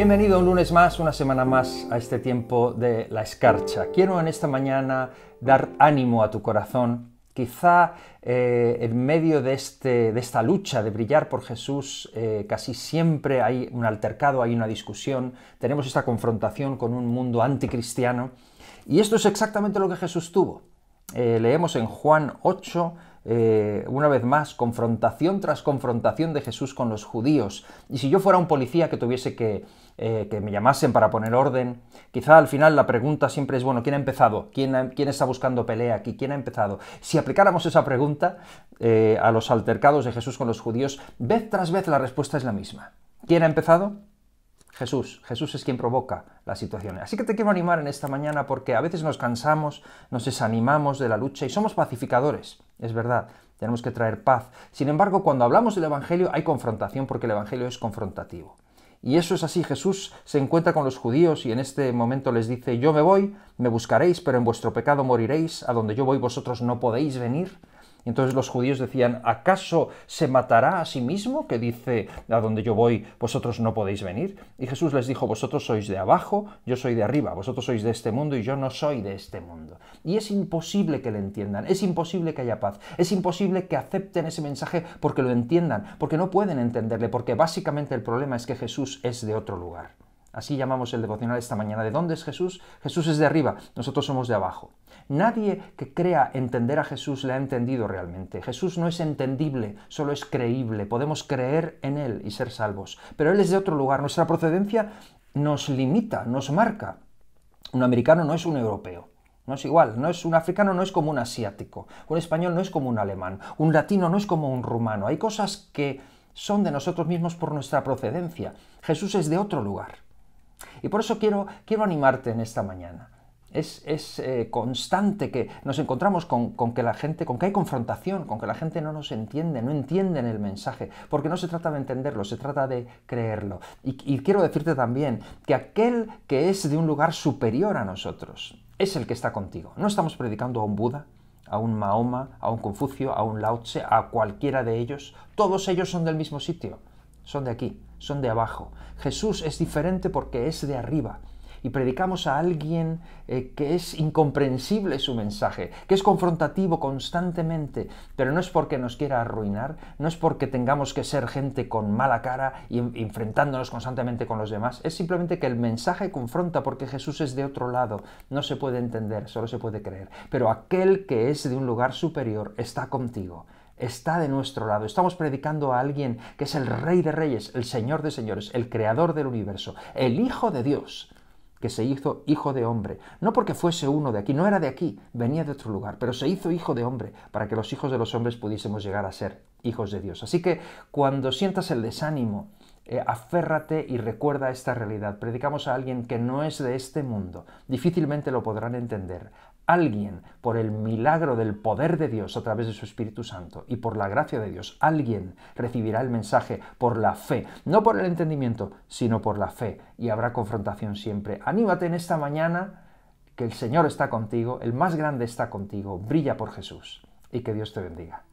Bienvenido un lunes más, una semana más a este tiempo de la escarcha. Quiero en esta mañana dar ánimo a tu corazón. Quizá eh, en medio de, este, de, esta lucha de brillar por Jesús, eh, casi siempre hay un altercado, hay una discusión, tenemos esta confrontación con un mundo anticristiano. Y esto es exactamente lo que Jesús tuvo. Eh, leemos en Juan 8, eh, una vez más, confrontación tras confrontación de Jesús con los judíos. Y si yo fuera un policía que tuviese que, eh, me llamasen para poner orden, quizá al final la pregunta siempre es, bueno, ¿quién ha empezado? ¿Quién, está buscando pelea aquí? ¿Quién ha empezado? Si aplicáramos esa pregunta eh, a los altercados de Jesús con los judíos, vez tras vez la respuesta es la misma. ¿Quién ha empezado? Jesús, Jesús es quien provoca las situaciones. Así que te quiero animar en esta mañana porque a veces nos cansamos, nos desanimamos de la lucha y somos pacificadores, es verdad, tenemos que traer paz. Sin embargo, cuando hablamos del Evangelio hay confrontación porque el Evangelio es confrontativo. Y eso es así, Jesús se encuentra con los judíos y en este momento les dice, yo me voy, me buscaréis, pero en vuestro pecado moriréis, a donde yo voy vosotros no podéis venir entonces los judíos decían, ¿acaso se matará a sí mismo que dice, a donde yo voy, vosotros no podéis venir? Y Jesús les dijo, vosotros sois de abajo, yo soy de arriba, vosotros sois de este mundo y yo no soy de este mundo. Y es imposible que le entiendan, es imposible que haya paz, es imposible que acepten ese mensaje porque lo entiendan, porque no pueden entenderle, porque básicamente el problema es que Jesús es de otro lugar. Así llamamos el devocional esta mañana. ¿De dónde es Jesús? Jesús es de arriba, nosotros somos de abajo. Nadie que crea entender a Jesús le ha entendido realmente. Jesús no es entendible, solo es creíble. Podemos creer en Él y ser salvos. Pero Él es de otro lugar. Nuestra procedencia nos limita, nos marca. Un americano no es un europeo. No es igual, no es un africano no es como un asiático, un español no es como un alemán, un latino no es como un rumano. Hay cosas que son de nosotros mismos por nuestra procedencia. Jesús es de otro lugar. Y por eso quiero, quiero animarte en esta mañana es, eh, constante que nos encontramos con, que la gente, con que hay confrontación, con que la gente no nos entiende, no entienden el mensaje, porque no se trata de entenderlo, se trata de creerlo. Y, y quiero decirte también que aquel que es de un lugar superior a nosotros es el que está contigo. No estamos predicando a un Buda, a un Mahoma, a un Confucio, a un Lao Tse, a cualquiera de ellos. Todos ellos son del mismo sitio, son de aquí, son de abajo. Jesús es diferente porque es de arriba y predicamos a alguien eh, que es incomprensible su mensaje, que es confrontativo constantemente, pero no es porque nos quiera arruinar, no es porque tengamos que ser gente con mala cara y enfrentándonos constantemente con los demás, es simplemente que el mensaje confronta porque Jesús es de otro lado, no se puede entender, solo se puede creer, pero aquel que es de un lugar superior está contigo está de nuestro lado. Estamos predicando a alguien que es el Rey de Reyes, el Señor de Señores, el Creador del universo, el Hijo de Dios que se hizo hijo de hombre, no porque fuese uno de aquí, no era de aquí, venía de otro lugar, pero se hizo hijo de hombre para que los hijos de los hombres pudiésemos llegar a ser hijos de Dios. Así que cuando sientas el desánimo, eh, aférrate y recuerda esta realidad. Predicamos a alguien que no es de este mundo, difícilmente lo podrán entender. Alguien, por el milagro del poder de Dios a través de su Espíritu Santo y por la gracia de Dios, alguien recibirá el mensaje por la fe, no por el entendimiento, sino por la fe, y habrá confrontación siempre. Anímate en esta mañana, que el Señor está contigo, el más grande está contigo, brilla por Jesús, y que Dios te bendiga.